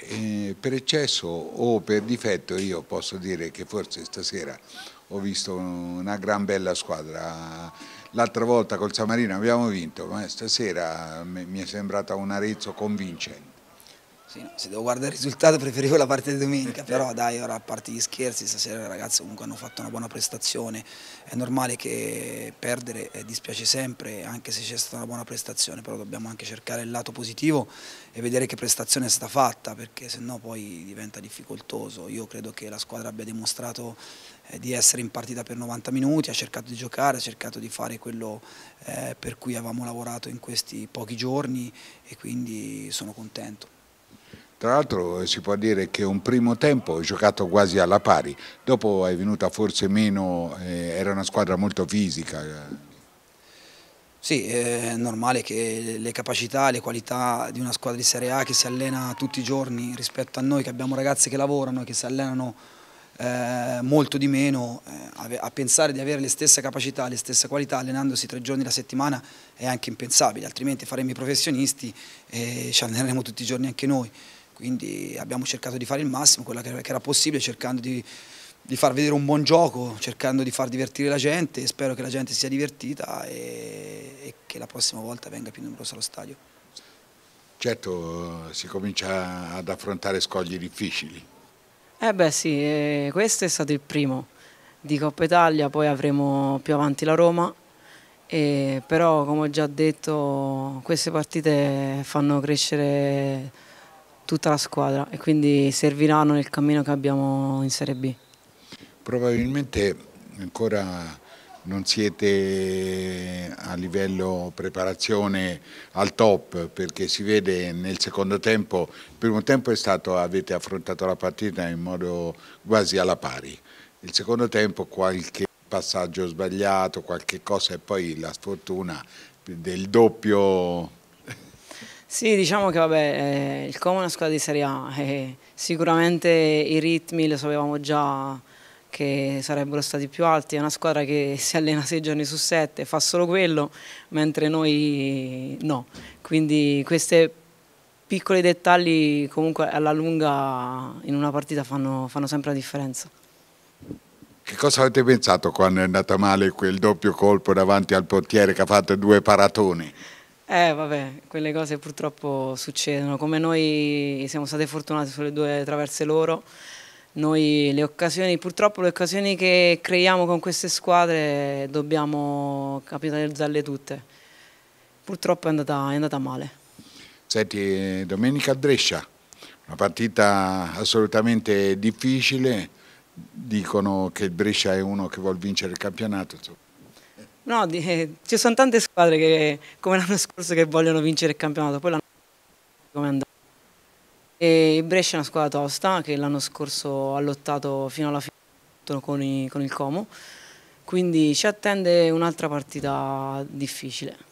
Eh, per eccesso o per difetto io posso dire che forse stasera ho visto una gran bella squadra. L'altra volta col Samarino abbiamo vinto, ma stasera mi è sembrata un Arezzo convincente. Sì, no, se devo guardare il risultato preferivo la parte di domenica, però dai, ora a parte gli scherzi, stasera i ragazzi comunque hanno fatto una buona prestazione, è normale che perdere eh, dispiace sempre, anche se c'è stata una buona prestazione, però dobbiamo anche cercare il lato positivo e vedere che prestazione è stata fatta, perché sennò poi diventa difficoltoso. Io credo che la squadra abbia dimostrato eh, di essere in partita per 90 minuti, ha cercato di giocare, ha cercato di fare quello eh, per cui avevamo lavorato in questi pochi giorni e quindi sono contento. Tra l'altro si può dire che un primo tempo ho giocato quasi alla pari, dopo è venuta forse meno, eh, era una squadra molto fisica. Sì, è normale che le capacità, le qualità di una squadra di Serie A che si allena tutti i giorni rispetto a noi che abbiamo ragazze che lavorano e che si allenano eh, molto di meno, eh, a pensare di avere le stesse capacità, le stesse qualità allenandosi tre giorni alla settimana è anche impensabile, altrimenti faremo i professionisti e ci alleneremo tutti i giorni anche noi. Quindi abbiamo cercato di fare il massimo, quella che era possibile, cercando di, di far vedere un buon gioco, cercando di far divertire la gente. Spero che la gente sia divertita e, e che la prossima volta venga più numerosa allo stadio. Certo, si comincia ad affrontare scogli difficili. Eh beh sì, eh, questo è stato il primo di Coppa Italia, poi avremo più avanti la Roma, però come ho già detto queste partite fanno crescere tutta la squadra e quindi serviranno nel cammino che abbiamo in Serie B. Probabilmente ancora non siete a livello preparazione al top perché si vede nel secondo tempo, il primo tempo è stato avete affrontato la partita in modo quasi alla pari, il secondo tempo qualche passaggio sbagliato, qualche cosa e poi la sfortuna del doppio sì, diciamo che vabbè, eh, il Como è una squadra di Serie A e eh, eh. sicuramente i ritmi lo sapevamo già che sarebbero stati più alti, è una squadra che si allena sei giorni su sette, fa solo quello, mentre noi no. Quindi questi piccoli dettagli comunque alla lunga in una partita fanno, fanno sempre la differenza. Che cosa avete pensato quando è andata male quel doppio colpo davanti al portiere che ha fatto due paratoni? Eh vabbè, quelle cose purtroppo succedono, come noi siamo state fortunate sulle due traverse loro, noi le occasioni, purtroppo le occasioni che creiamo con queste squadre dobbiamo capitalizzarle tutte, purtroppo è andata, è andata male. Senti, domenica a Brescia, una partita assolutamente difficile, dicono che il Brescia è uno che vuole vincere il campionato, No, eh, ci sono tante squadre che, come l'anno scorso che vogliono vincere il campionato, poi l'anno scorso come è andato. E il Brescia è una squadra tosta che l'anno scorso ha lottato fino alla fine con, i, con il Como, quindi ci attende un'altra partita difficile.